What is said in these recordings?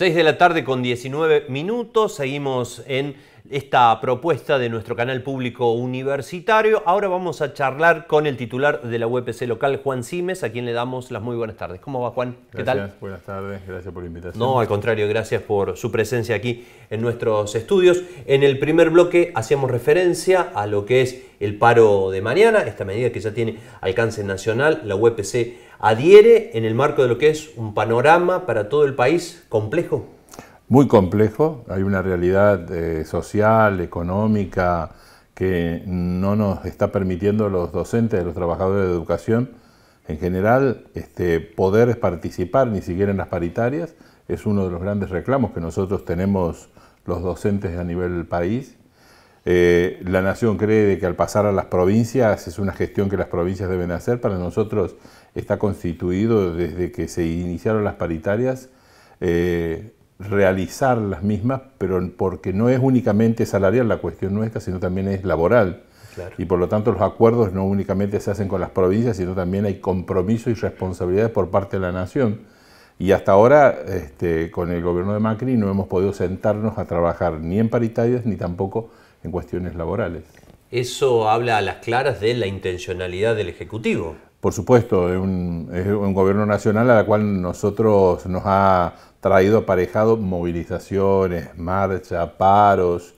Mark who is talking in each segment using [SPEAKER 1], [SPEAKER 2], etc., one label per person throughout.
[SPEAKER 1] 6 de la tarde con 19 minutos, seguimos en esta propuesta de nuestro canal público universitario. Ahora vamos a charlar con el titular de la UPC e local, Juan Simes, a quien le damos las muy buenas tardes. ¿Cómo va, Juan? ¿Qué tal? Buenas tardes, gracias por la invitación. No, al contrario, gracias por su presencia aquí en nuestros estudios. En el primer bloque hacíamos referencia a lo que es el paro de mañana, esta medida que ya tiene alcance nacional, la UPC e adhiere en el marco de lo que es un panorama para todo el país complejo
[SPEAKER 2] muy complejo, hay una realidad eh, social, económica, que no nos está permitiendo los docentes, a los trabajadores de educación en general, este, poder participar ni siquiera en las paritarias, es uno de los grandes reclamos que nosotros tenemos los docentes a nivel del país. Eh, la nación cree que al pasar a las provincias es una gestión que las provincias deben hacer. Para nosotros está constituido desde que se iniciaron las paritarias eh, realizar las mismas, pero porque no es únicamente salarial la cuestión nuestra, sino también es laboral. Y por lo tanto los acuerdos no únicamente se hacen con las provincias, sino también hay compromiso y responsabilidades por parte de la nación. Y hasta ahora, este, con el gobierno de Macri, no hemos podido sentarnos a trabajar ni en paritarias ni tampoco en cuestiones laborales.
[SPEAKER 1] Eso habla a las claras de la intencionalidad del Ejecutivo
[SPEAKER 2] por supuesto, es un, gobierno nacional a la cual nosotros nos ha traído aparejado movilizaciones, marchas, paros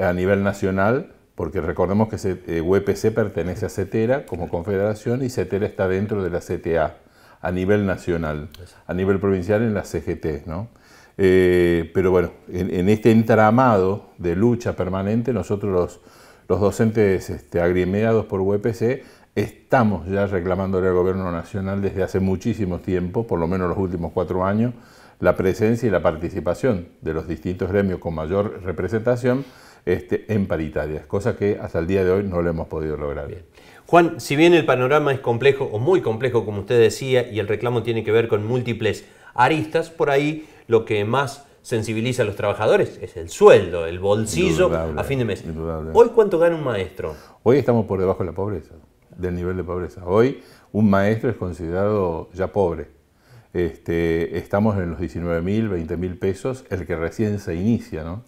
[SPEAKER 2] a nivel nacional, porque recordemos que UPC eh, e pertenece a CETERA como confederación y CETERA está dentro de la CTA a nivel nacional, a nivel provincial en la CGT. ¿no? Eh, pero bueno, en, este entramado de lucha permanente, nosotros los, docentes este, por UPC e Estamos ya reclamándole al Gobierno Nacional desde hace muchísimo tiempo, por lo menos los últimos cuatro años, la presencia y la participación de los distintos gremios con mayor representación este, en paritarias, cosa que hasta el día de hoy no lo hemos podido lograr. Bien. Juan, si bien
[SPEAKER 1] el panorama es complejo o muy complejo, como usted decía, y el reclamo tiene que ver con múltiples aristas, por ahí lo que más sensibiliza a los trabajadores es el sueldo, el bolsillo a fin de
[SPEAKER 2] mes. ¿Hoy
[SPEAKER 1] cuánto gana un maestro?
[SPEAKER 2] Hoy estamos por debajo de la pobreza del nivel de pobreza. Hoy un maestro es considerado ya pobre. Este, estamos en los 19 mil, mil pesos, el que recién se inicia, ¿no?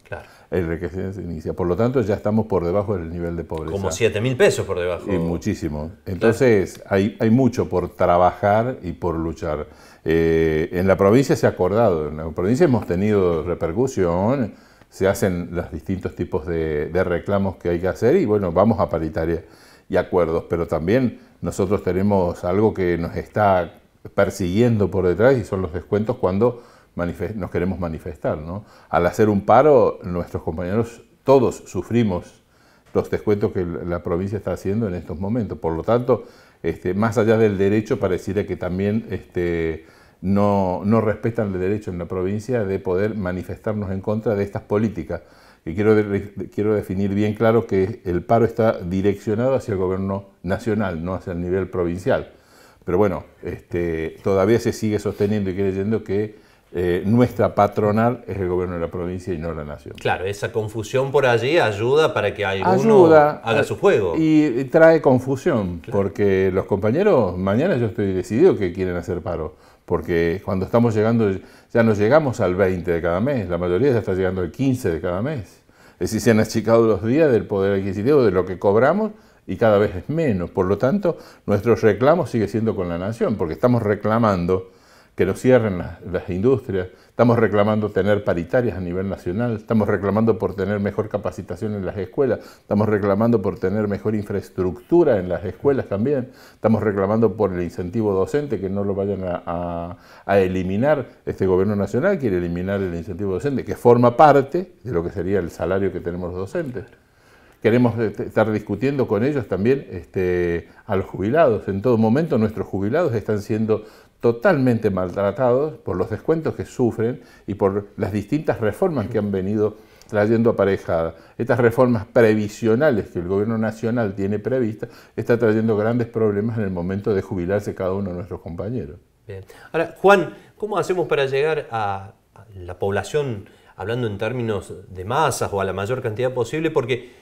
[SPEAKER 2] El que recién se inicia. Por lo tanto, ya estamos por debajo del nivel de pobreza. Como 7
[SPEAKER 1] mil pesos por debajo. Y
[SPEAKER 2] muchísimo. Entonces, hay, hay, mucho por trabajar y por luchar. Eh, en la provincia se ha acordado, en la provincia hemos tenido repercusión, se hacen los distintos tipos de, de reclamos que hay que hacer y bueno, vamos a paritaria y acuerdos, pero también nosotros tenemos algo que nos está persiguiendo por detrás y son los descuentos cuando nos queremos manifestar. ¿no? Al hacer un paro, nuestros compañeros todos sufrimos los descuentos que la provincia está haciendo en estos momentos. Por lo tanto, este, más allá del derecho, pareciera que también este, no, no respetan el derecho en la provincia de poder manifestarnos en contra de estas políticas. Y quiero, quiero definir bien claro que el paro está direccionado hacia el gobierno nacional, no hacia el nivel provincial. Pero bueno, este, todavía se sigue sosteniendo y creyendo que eh, nuestra patronal es el gobierno de la provincia y no la nación.
[SPEAKER 1] Claro, esa confusión por allí ayuda para que alguno ayuda, haga eh, su juego.
[SPEAKER 2] Y trae confusión, porque los compañeros, mañana yo estoy decidido que quieren hacer paro porque cuando estamos llegando, ya no llegamos al 20 de cada mes, la mayoría ya está llegando al 15 de cada mes. Es decir, se han achicado los días del poder adquisitivo, de lo que cobramos, y cada vez es menos. Por lo tanto, nuestro reclamo sigue siendo con la nación, porque estamos reclamando que nos cierren las, las industrias, Estamos reclamando tener paritarias a nivel nacional, estamos reclamando por tener mejor capacitación en las escuelas, estamos reclamando por tener mejor infraestructura en las escuelas también, estamos reclamando por el incentivo docente, que no lo vayan a, eliminar. Este gobierno nacional quiere eliminar el incentivo docente, que forma parte de lo que sería el salario que tenemos los docentes queremos este, estar discutiendo con ellos también este, a los jubilados. En todo momento nuestros jubilados están siendo totalmente maltratados por los descuentos que sufren y por las distintas reformas que han venido trayendo aparejada. Estas reformas previsionales que el gobierno nacional tiene previstas está trayendo grandes problemas en el momento de jubilarse cada uno de nuestros compañeros.
[SPEAKER 1] Bien. Ahora, Juan, ¿cómo hacemos para llegar a la población, hablando en términos de masas o a la mayor cantidad posible? Porque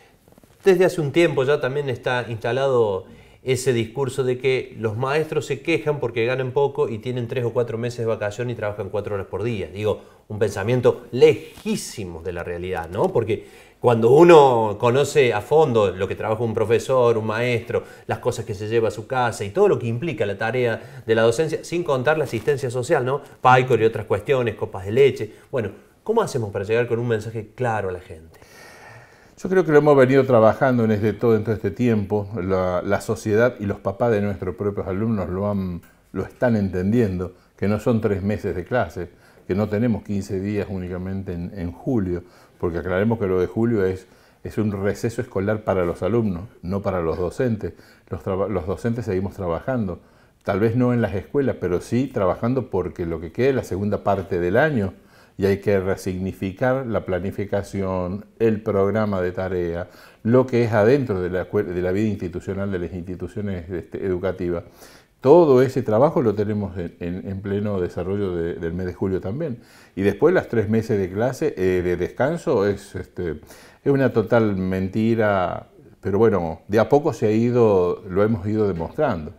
[SPEAKER 1] desde hace un tiempo ya también está instalado ese discurso de que los maestros se quejan porque ganan poco y tienen tres o cuatro meses de vacación y trabajan cuatro horas por día. Digo, un pensamiento lejísimo de la realidad, ¿no? Porque cuando uno conoce a fondo lo que trabaja un profesor, un maestro, las cosas que se lleva a su casa y todo lo que implica la tarea de la docencia, sin contar la asistencia social, ¿no? Paycor y otras cuestiones, copas de leche. Bueno, ¿cómo hacemos para llegar con un mensaje claro a la gente?
[SPEAKER 2] Yo creo que lo hemos venido trabajando en este, todo, en este tiempo. La, sociedad y los papás de nuestros propios alumnos lo, han, lo están entendiendo, que no son tres meses de clase, que no tenemos 15 días únicamente en, julio, porque aclaremos que lo de julio es, es, un receso escolar para los alumnos, no para los docentes. Los, los docentes seguimos trabajando, tal vez no en las escuelas, pero sí trabajando porque lo que quede es la segunda parte del año y hay que resignificar la planificación, el programa de tarea, lo que es adentro de la, vida institucional de las instituciones este, educativas. Todo ese trabajo lo tenemos en, pleno desarrollo del mes de julio también. Y después las tres meses de clase, eh, de descanso, es, este, es una total mentira, pero bueno, de a poco se ha ido, lo hemos ido demostrando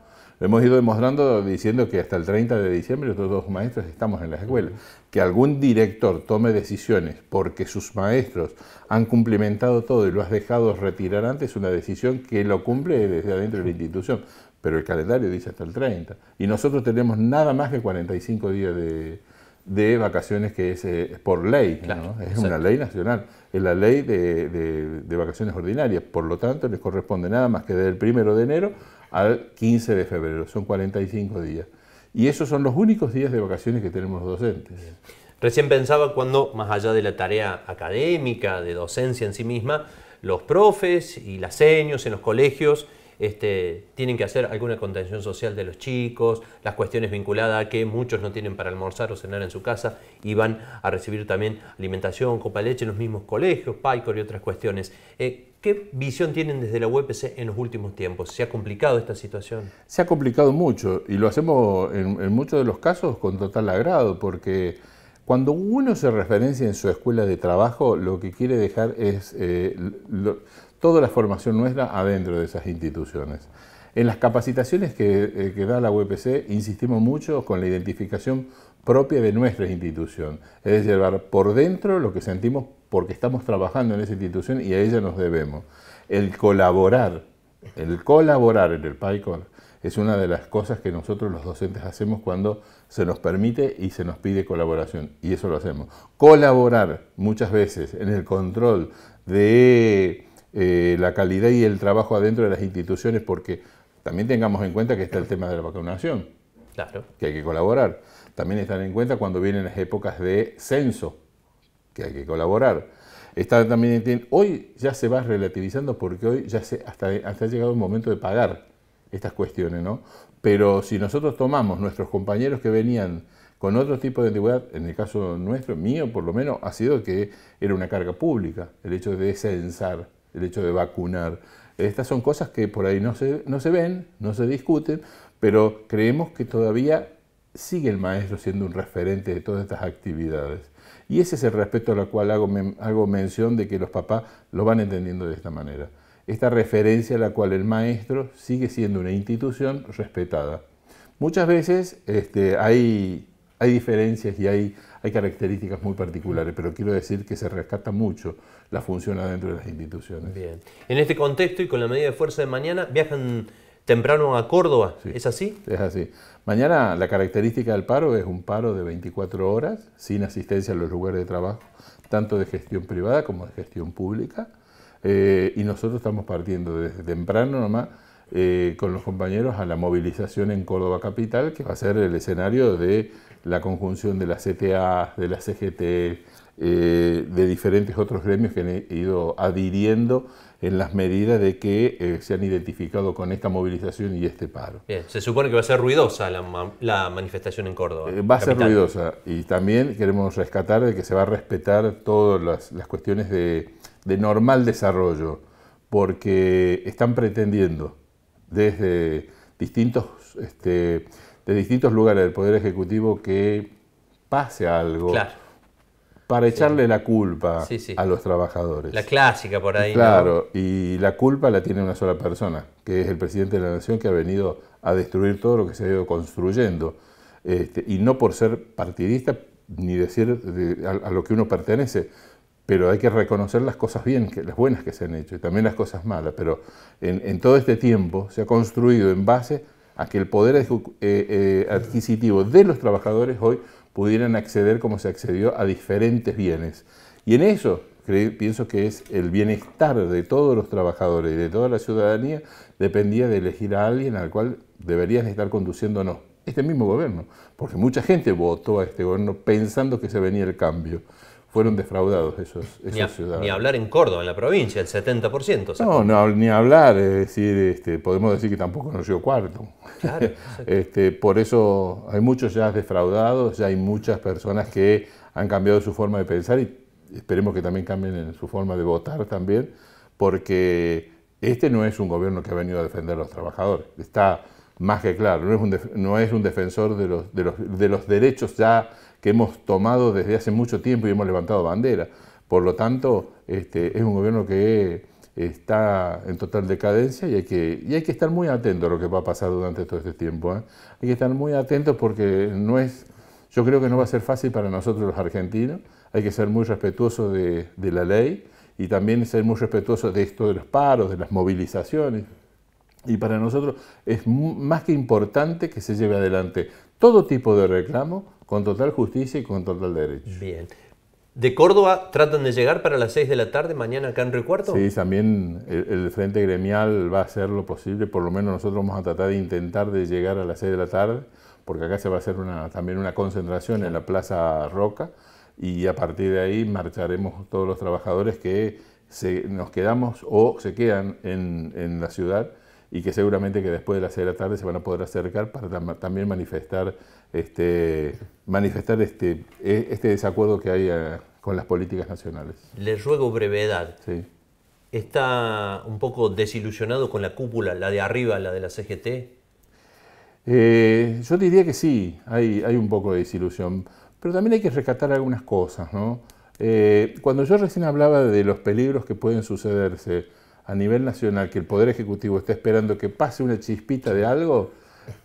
[SPEAKER 2] hemos ido demostrando diciendo que hasta el 30 de diciembre los dos maestros estamos en la escuela. Que algún director tome decisiones porque sus maestros han cumplimentado todo y lo has dejado retirar antes, una decisión que lo cumple desde adentro de la institución. Pero el calendario dice hasta el 30. Y nosotros tenemos nada más que 45 días de, vacaciones que es eh, por ley, es una ley nacional, es la ley de, vacaciones ordinarias, por lo tanto les corresponde nada más que desde el 1 de enero al 15 de febrero, son 45 días. Y esos son los únicos días de vacaciones que tenemos los docentes.
[SPEAKER 1] Recién pensaba cuando, más allá de la tarea académica, de docencia en sí misma, los profes y las seños en los colegios este, tienen que hacer alguna contención social de los chicos, las cuestiones vinculadas a que muchos no tienen para almorzar o cenar en su casa y van a recibir también alimentación, copa de leche en los mismos colegios, paicos y otras cuestiones. Eh, ¿Qué visión tienen desde la UPC e en los últimos tiempos? ¿Se ha complicado esta situación?
[SPEAKER 2] Se ha complicado mucho y lo hacemos en, muchos de los casos con total agrado porque cuando uno se referencia en su escuela de trabajo, lo que quiere dejar es eh, toda la formación nuestra adentro de esas instituciones. En las capacitaciones que, eh, que, da la UPC e insistimos mucho con la identificación propia de nuestra institución, es llevar por dentro lo que sentimos porque estamos trabajando en esa institución y a ella nos debemos. El colaborar, el colaborar en el PyCon es una de las cosas que nosotros los docentes hacemos cuando se nos permite y se nos pide colaboración. Y eso lo hacemos. Colaborar muchas veces en el control de eh, la calidad y el trabajo adentro de las instituciones, porque también tengamos en cuenta que está el tema de la vacunación. Claro. Que hay que colaborar. También están en cuenta cuando vienen las épocas de censo que hay que colaborar. Está también, este, hoy ya se va relativizando porque hoy ya se, hasta, ha llegado el momento de pagar estas cuestiones, ¿no? Pero si nosotros tomamos nuestros compañeros que venían con otro tipo de antigüedad, en el caso nuestro, mío por lo menos, ha sido que era una carga pública, el hecho de censar, el hecho de vacunar. Estas son cosas que por ahí no se, no se ven, no se discuten, pero creemos que todavía sigue el maestro siendo un referente de todas estas actividades. Y ese es el respeto a al cual hago, hago mención de que los papás lo van entendiendo de esta manera. Esta referencia a la cual el maestro sigue siendo una institución respetada. Muchas veces este, hay, hay diferencias y hay, hay características muy particulares, pero quiero decir que se rescata mucho la función adentro de las instituciones.
[SPEAKER 1] Bien. En este contexto y con la medida de fuerza de mañana, viajan temprano a
[SPEAKER 2] Córdoba. ¿Es así? Es así. Mañana la característica del paro es un paro de 24 horas, sin asistencia a los lugares de trabajo, tanto de gestión privada como de gestión pública. Eh, y nosotros estamos partiendo desde temprano nomás eh, con los compañeros a la movilización en Córdoba Capital, que va a ser el escenario de la conjunción de las CTA, de la CGT, eh, de diferentes otros gremios que han ido adhiriendo en las medidas de que eh, se han identificado con esta movilización y este paro.
[SPEAKER 1] se supone que va a ser ruidosa la, manifestación en Córdoba. Eh, va a ser ruidosa
[SPEAKER 2] y también queremos rescatar de que se va a respetar todas las, cuestiones de, normal desarrollo, porque están pretendiendo desde distintos, este, de distintos lugares del Poder Ejecutivo que pase algo para echarle la culpa a los trabajadores. La
[SPEAKER 1] clásica por ahí. Claro,
[SPEAKER 2] y la culpa la tiene una sola persona, que es el presidente de la nación que ha venido a destruir todo lo que se ha ido construyendo. Este, y no por ser partidista ni decir a, lo que uno pertenece, pero hay que reconocer las cosas bien, que, las buenas que se han hecho y también las cosas malas. Pero en, en todo este tiempo se ha construido en base a que el poder eh, eh, adquisitivo de los trabajadores hoy pudieran acceder como se accedió a diferentes bienes. Y en eso pienso que es el bienestar de todos los trabajadores y de toda la ciudadanía dependía de elegir a alguien al cual deberías estar conduciendo o no. Este mismo gobierno, porque mucha gente votó a este gobierno pensando que se venía el cambio fueron defraudados esos, ni Ni
[SPEAKER 1] hablar en Córdoba, en la provincia, el 70%. No,
[SPEAKER 2] no, ni hablar, decir, este, podemos decir que tampoco nos dio cuarto. Este, por eso hay muchos ya defraudados, ya hay muchas personas que han cambiado su forma de pensar y esperemos que también cambien en su forma de votar también, porque este no es un gobierno que ha venido a defender a los trabajadores, está más que claro, no es un, defensor de los, de los, de los derechos ya que hemos tomado desde hace mucho tiempo y hemos levantado bandera. Por lo tanto, este, es un gobierno que está en total decadencia y hay que, hay que estar muy atento a lo que va a pasar durante todo este tiempo. ¿eh? Hay que estar muy atentos porque no es, yo creo que no va a ser fácil para nosotros los argentinos. Hay que ser muy respetuosos de, de la ley y también ser muy respetuosos de esto de los paros, de las movilizaciones. Y para nosotros es más que importante que se lleve adelante todo tipo de reclamo con total justicia y con total derecho. Bien.
[SPEAKER 1] ¿De Córdoba tratan de llegar para las 6 de la tarde mañana acá en Río Sí,
[SPEAKER 2] también el, Frente Gremial va a hacer lo posible, por lo menos nosotros vamos a tratar de intentar de llegar a las 6 de la tarde, porque acá se va a hacer también una concentración en la Plaza Roca y a partir de ahí marcharemos todos los trabajadores que nos quedamos o se quedan en la ciudad y que seguramente que después de las 6 de la tarde se van a poder acercar para también manifestar este, manifestar este, e-, este desacuerdo que hay eh, con las políticas nacionales.
[SPEAKER 1] Les ruego brevedad. ¿Está un poco desilusionado con la cúpula, la de arriba, la de la CGT?
[SPEAKER 2] Eh, yo diría que sí, hay, un poco de desilusión, pero también hay que rescatar algunas cosas. Eh, cuando yo recién hablaba de los peligros que pueden sucederse, a nivel nacional que el Poder Ejecutivo está esperando que pase una chispita de algo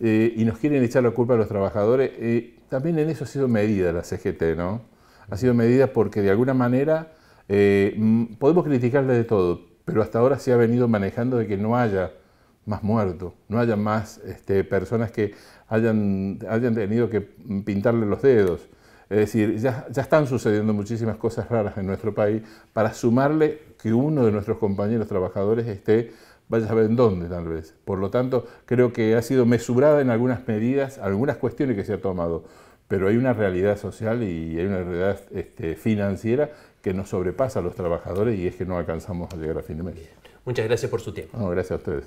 [SPEAKER 2] eh, y nos quieren echar la culpa a los trabajadores, eh, también en eso ha sido medida la CGT, ¿no? Ha sido medida porque de alguna manera eh, mm, podemos criticarle de todo, pero hasta ahora se ha venido manejando de que no haya más muertos, no haya más este, personas que hayan, hayan tenido que pintarle los dedos. Es decir, ya, ya están sucediendo muchísimas cosas raras en nuestro país para sumarle que uno de nuestros compañeros trabajadores esté, vaya a saber en dónde tal vez. Por lo tanto, creo que ha sido mesurada en algunas medidas, algunas cuestiones que se ha tomado, pero hay una realidad social y hay una realidad este, financiera que nos sobrepasa a los trabajadores y es que no alcanzamos a llegar a fin de mes.
[SPEAKER 1] Muchas gracias por su tiempo. gracias a ustedes.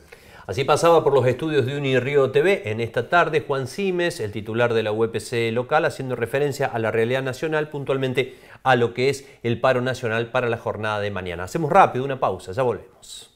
[SPEAKER 1] Así pasaba por los estudios de Unirío TV en esta tarde Juan Simes, el titular de la UPC local, haciendo referencia a la realidad nacional, puntualmente a lo que es el paro nacional para la jornada de mañana. Hacemos rápido una pausa, ya volvemos.